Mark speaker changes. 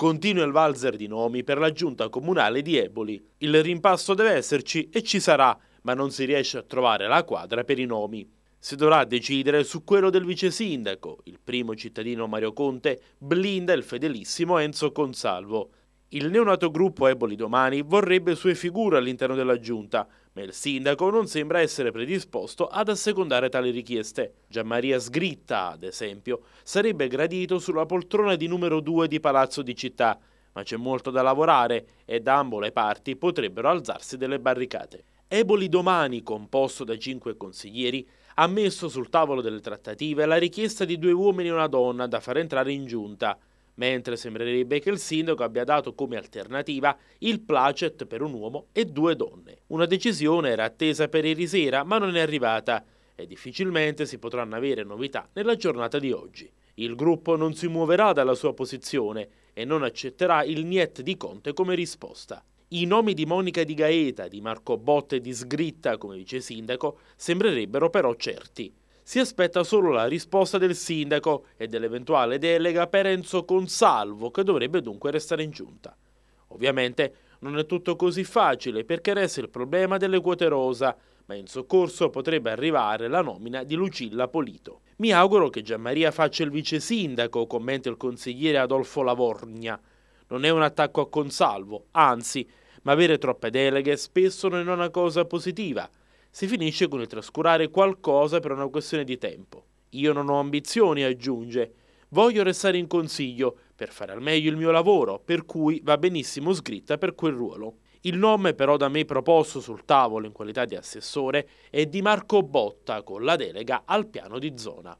Speaker 1: Continua il valzer di nomi per la giunta comunale di Eboli. Il rimpasto deve esserci e ci sarà, ma non si riesce a trovare la quadra per i nomi. Si dovrà decidere su quello del vice sindaco. Il primo cittadino Mario Conte blinda il fedelissimo Enzo Consalvo. Il neonato gruppo Eboli Domani vorrebbe sue figure all'interno della giunta, ma il sindaco non sembra essere predisposto ad assecondare tali richieste. Gianmaria Sgritta, ad esempio, sarebbe gradito sulla poltrona di numero 2 di Palazzo di Città, ma c'è molto da lavorare e da ambo le parti potrebbero alzarsi delle barricate. Eboli Domani, composto da cinque consiglieri, ha messo sul tavolo delle trattative la richiesta di due uomini e una donna da far entrare in giunta mentre sembrerebbe che il sindaco abbia dato come alternativa il placet per un uomo e due donne. Una decisione era attesa per ieri sera, ma non è arrivata e difficilmente si potranno avere novità nella giornata di oggi. Il gruppo non si muoverà dalla sua posizione e non accetterà il niet di Conte come risposta. I nomi di Monica Di Gaeta, di Marco Botte e di Sgritta come vice sindaco sembrerebbero però certi si aspetta solo la risposta del sindaco e dell'eventuale delega per Enzo Consalvo, che dovrebbe dunque restare in giunta. Ovviamente non è tutto così facile perché resta il problema delle quote rosa, ma in soccorso potrebbe arrivare la nomina di Lucilla Polito. Mi auguro che Gianmaria faccia il vice sindaco, commenta il consigliere Adolfo Lavorgna. Non è un attacco a Consalvo, anzi, ma avere troppe deleghe spesso non è una cosa positiva – si finisce con il trascurare qualcosa per una questione di tempo. Io non ho ambizioni, aggiunge. Voglio restare in consiglio per fare al meglio il mio lavoro, per cui va benissimo scritta per quel ruolo. Il nome però da me proposto sul tavolo in qualità di assessore è di Marco Botta con la delega al piano di zona.